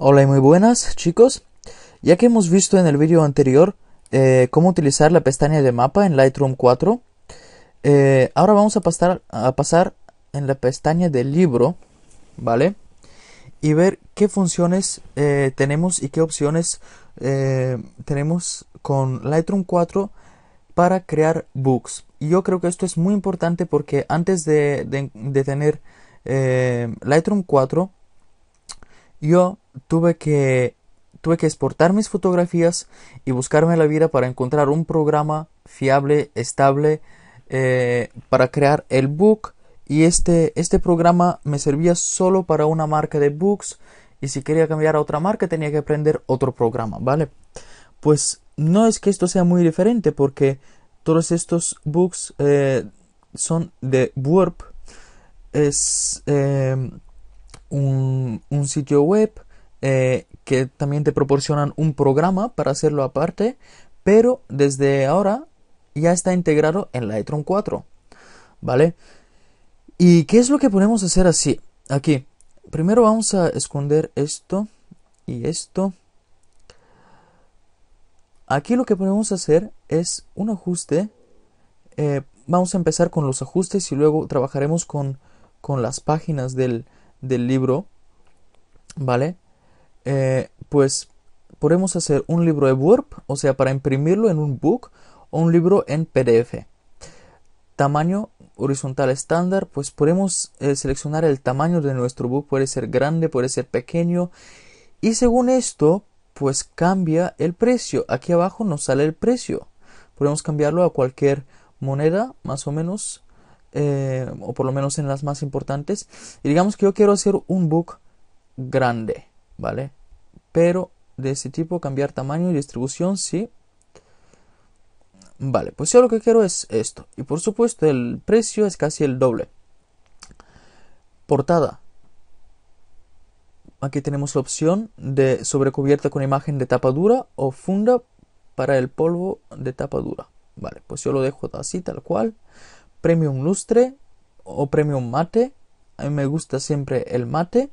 Hola y muy buenas chicos, ya que hemos visto en el vídeo anterior eh, cómo utilizar la pestaña de mapa en Lightroom 4, eh, ahora vamos a pasar, a pasar en la pestaña de libro, ¿vale? Y ver qué funciones eh, tenemos y qué opciones tenemos con Lightroom 4 para crear books. Y yo creo que esto es muy importante porque antes de, de tener Lightroom 4, yo tuve que tuve que exportar mis fotografías y buscarme la vida para encontrar un programa fiable, estable, eh, para crear el book. Y este, este programa me servía solo para una marca de books. Y si quería cambiar a otra marca tenía que aprender otro programa, ¿vale? Pues no es que esto sea muy diferente porque todos estos books eh, son de Warp. Es eh, un sitio web eh, que también te proporcionan un programa para hacerlo aparte, pero desde ahora ya está integrado en Lightroom 4. ¿Vale? ¿Y qué es lo que podemos hacer así? Aquí. Primero vamos a esconder esto y esto. Aquí lo que podemos hacer es un ajuste. Eh, vamos a empezar con los ajustes y luego trabajaremos con, con las páginas del, del libro. ¿Vale? Eh, pues podemos hacer un libro de Word, o sea, para imprimirlo en un book o un libro en PDF. Tamaño horizontal estándar, pues podemos eh, seleccionar el tamaño de nuestro book, puede ser grande, puede ser pequeño, y según esto, pues cambia el precio. Aquí abajo nos sale el precio. Podemos cambiarlo a cualquier moneda, más o menos, eh, o por lo menos en las más importantes. Y digamos que yo quiero hacer un book grande, ¿vale? pero de ese tipo cambiar tamaño y distribución, sí. Vale, pues yo lo que quiero es esto. Y por supuesto el precio es casi el doble. Portada. Aquí tenemos la opción de sobrecubierta con imagen de tapa dura o funda para el polvo de tapa dura. Vale, pues yo lo dejo así tal cual. Premium lustre o premium mate. A mí me gusta siempre el mate.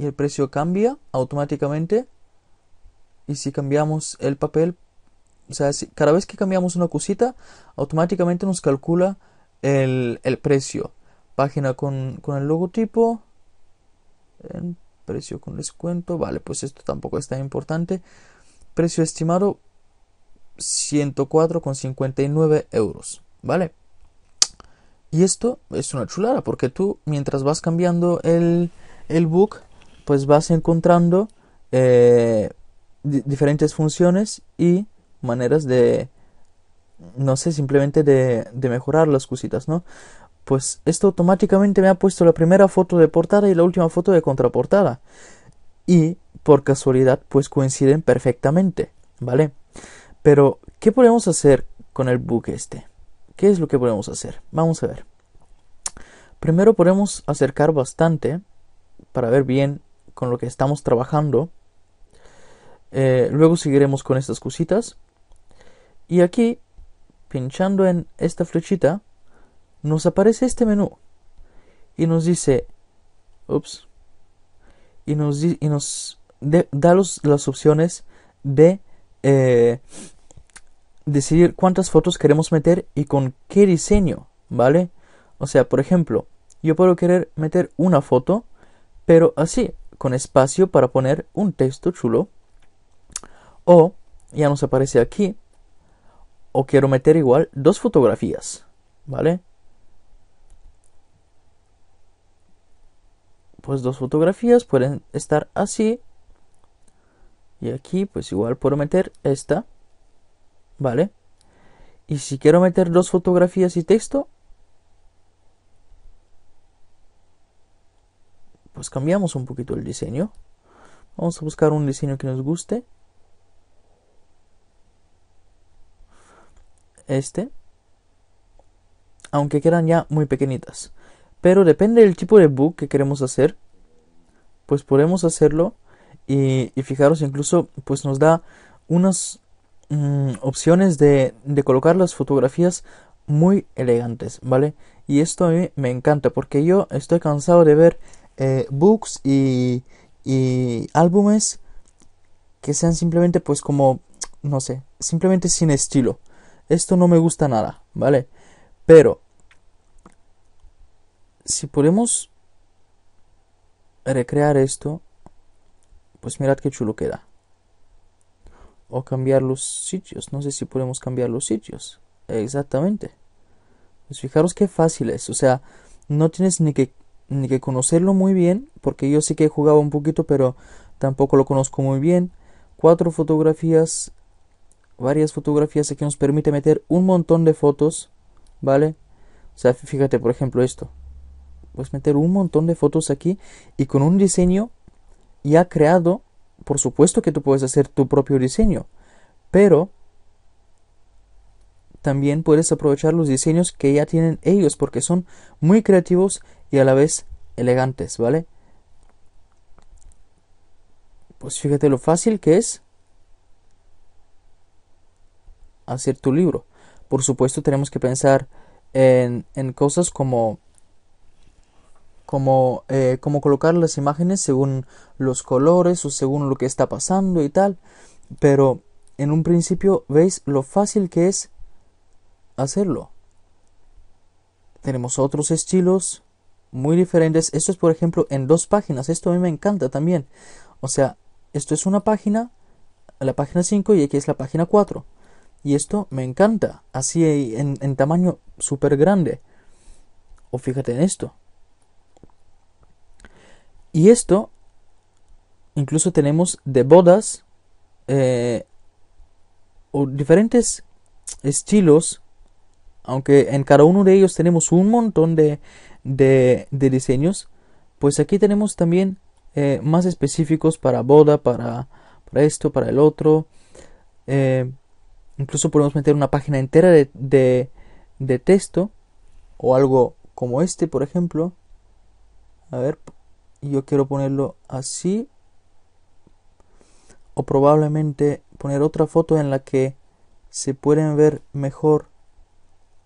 y el precio cambia automáticamente. Y si cambiamos el papel, o sea, cada vez que cambiamos una cosita, automáticamente nos calcula el, precio. Página con, el logotipo. precio con descuento. Vale, pues esto tampoco es tan importante. Precio estimado 104,59 euros. Vale. Y esto es una chulada porque tú mientras vas cambiando el, el book pues vas encontrando eh, diferentes funciones y maneras de, no sé, simplemente de, mejorar las cositas, ¿no? Pues esto automáticamente me ha puesto la primera foto de portada y la última foto de contraportada. Y por casualidad, pues coinciden perfectamente, ¿vale? Pero, ¿qué podemos hacer con el book este? ¿Qué es lo que podemos hacer? Vamos a ver. Primero podemos acercar bastante para ver bien con lo que estamos trabajando. Eh, luego seguiremos con estas cositas. Y aquí, pinchando en esta flechita, nos aparece este menú. Y nos dice, ups, y nos, nos da las opciones de eh, decidir cuántas fotos queremos meter y con qué diseño, ¿vale? O sea, por ejemplo, yo puedo querer meter una foto, pero así, con espacio para poner un texto chulo. O ya nos aparece aquí. O quiero meter igual dos fotografías. ¿Vale? Pues dos fotografías pueden estar así. Y aquí pues igual puedo meter esta. ¿Vale? Y si quiero meter dos fotografías y texto, pues cambiamos un poquito el diseño. Vamos a buscar un diseño que nos guste. Este. Aunque quedan ya muy pequeñitas. Pero depende del tipo de bug que queremos hacer. Pues podemos hacerlo. Y, fijaros, incluso pues nos da unas mm, opciones de, colocar las fotografías muy elegantes, ¿vale? Y esto a mí me encanta porque yo estoy cansado de ver eh, books y, y álbumes que sean simplemente pues como, no sé, simplemente sin estilo. Esto no me gusta nada, ¿vale? Pero, si podemos recrear esto, pues mirad qué chulo queda. O cambiar los sitios, no sé si podemos cambiar los sitios. Exactamente. Pues fijaros qué fácil es, o sea, no tienes ni que ni que conocerlo muy bien, porque yo sí que he jugado un poquito, pero tampoco lo conozco muy bien. Cuatro fotografías, varias fotografías que nos permite meter un montón de fotos, ¿vale? O sea, fíjate, por ejemplo, esto. Puedes meter un montón de fotos aquí y con un diseño ya creado, por supuesto que tú puedes hacer tu propio diseño, pero también puedes aprovechar los diseños que ya tienen ellos porque son muy creativos y a la vez elegantes, ¿vale? Pues fíjate lo fácil que es hacer tu libro. Por supuesto tenemos que pensar en, cosas como como, eh, como colocar las imágenes según los colores o según lo que está pasando y tal. Pero en un principio veis lo fácil que es hacerlo. Tenemos otros estilos muy diferentes. Esto es, por ejemplo, en dos páginas. Esto a mí me encanta también. O sea, esto es una página, la página 5 y aquí es la página 4. Y esto me encanta. Así en, en tamaño súper grande. O fíjate en esto. Y esto, incluso tenemos de bodas eh, o diferentes estilos, aunque en cada uno de ellos tenemos un montón de, de, diseños, pues aquí tenemos también eh, más específicos para boda, para, para esto, para el otro. Eh, incluso podemos meter una página entera de, de, de texto o algo como este, por ejemplo. A ver, yo quiero ponerlo así. O probablemente poner otra foto en la que se pueden ver mejor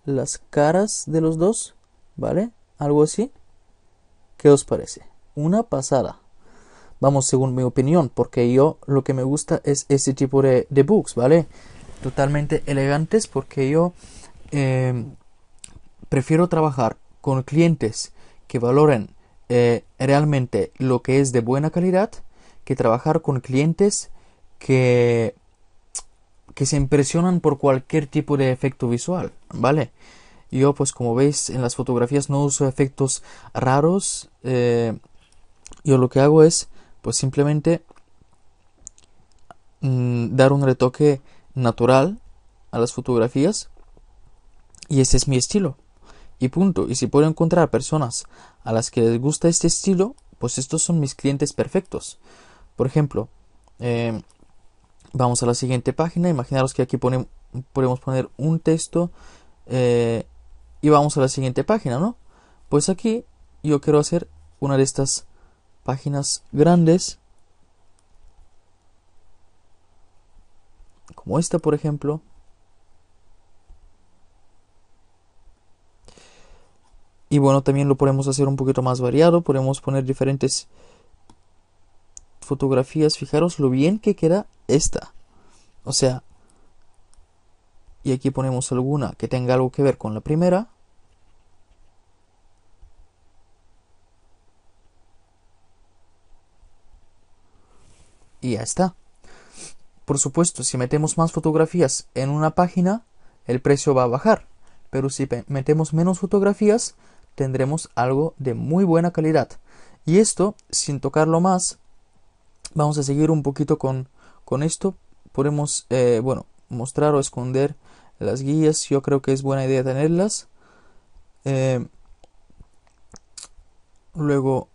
las caras de los dos, ¿vale? algo así. ¿Qué os parece? Una pasada. Vamos, según mi opinión, porque yo lo que me gusta es este tipo de, de books, ¿vale? Totalmente elegantes porque yo em, prefiero trabajar con clientes que valoren eh, realmente lo que es de buena calidad que trabajar con clientes que, que se impresionan por cualquier tipo de efecto visual, ¿vale? Yo pues como veis en las fotografías no uso efectos raros. Eh, yo lo que hago es pues simplemente mm, dar un retoque natural a las fotografías. Y ese es mi estilo. Y punto. Y si puedo encontrar personas a las que les gusta este estilo, pues estos son mis clientes perfectos. Por ejemplo, eh, vamos a la siguiente página. Imaginaros que aquí pone, podemos poner un texto eh, y vamos a la siguiente página, ¿no? Pues aquí yo quiero hacer una de estas páginas grandes. Como esta, por ejemplo. Y bueno, también lo podemos hacer un poquito más variado. Podemos poner diferentes fotografías. Fijaros lo bien que queda esta. O sea, y aquí ponemos alguna que tenga algo que ver con la primera. y ya está. Por supuesto, si metemos más fotografías en una página, el precio va a bajar, pero si metemos menos fotografías, tendremos algo de muy buena calidad. Y esto, sin tocarlo más, vamos a seguir un poquito con, con esto. Podemos, eh, bueno, mostrar o esconder las guías. Yo creo que es buena idea tenerlas. Eh, luego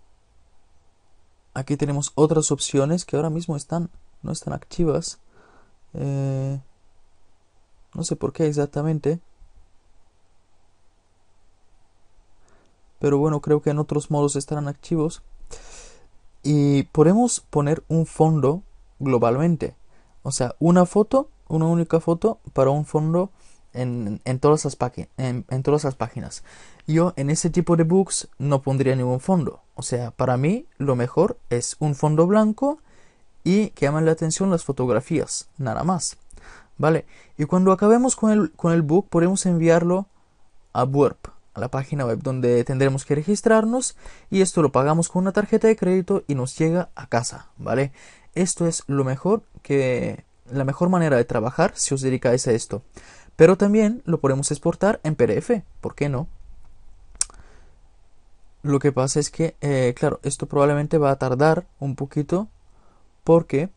aquí tenemos otras opciones que ahora mismo están no están activas eh, no sé por qué exactamente pero bueno creo que en otros modos estarán activos y podemos poner un fondo globalmente o sea una foto una única foto para un fondo en, en todas las en todas las páginas yo en ese tipo de books no pondría ningún fondo. O sea, para mí lo mejor es un fondo blanco y que llamen la atención las fotografías, nada más. ¿Vale? Y cuando acabemos con el, con el book podemos enviarlo a WERP, a la página web donde tendremos que registrarnos y esto lo pagamos con una tarjeta de crédito y nos llega a casa, ¿vale? Esto es lo mejor que la mejor manera de trabajar si os dedicáis a esto. Pero también lo podemos exportar en PDF, ¿por qué no? Lo que pasa es que, eh, claro, esto probablemente va a tardar un poquito porque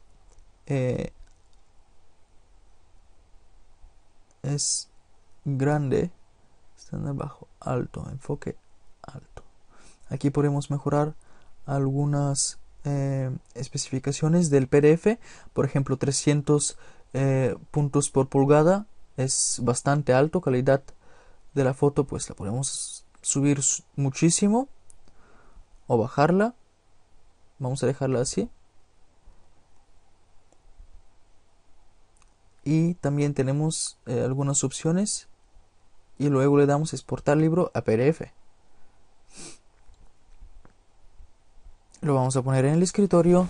eh, es grande. Está en bajo, alto, enfoque alto. Aquí podemos mejorar algunas eh, especificaciones del PDF. Por ejemplo, 300 puntos por pulgada es bastante alto. Calidad de la foto, pues la podemos subir muchísimo o bajarla. Vamos a dejarla así. Y también tenemos eh, algunas opciones. Y luego le damos exportar libro a PDF. Lo vamos a poner en el escritorio.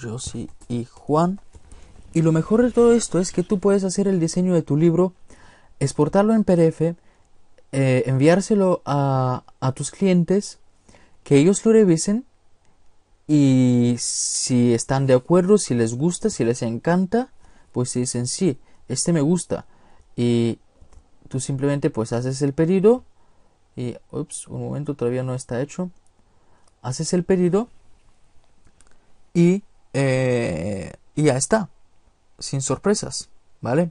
Josie y Juan. Y lo mejor de todo esto es que tú puedes hacer el diseño de tu libro exportarlo en PDF, eh, enviárselo a, tus clientes, que ellos lo revisen y si están de acuerdo, si les gusta, si les encanta, pues dicen sí, este me gusta. Y tú simplemente pues haces el pedido y, ups, un momento, todavía no está hecho. Haces el pedido y, eh, y ya está, sin sorpresas, ¿vale?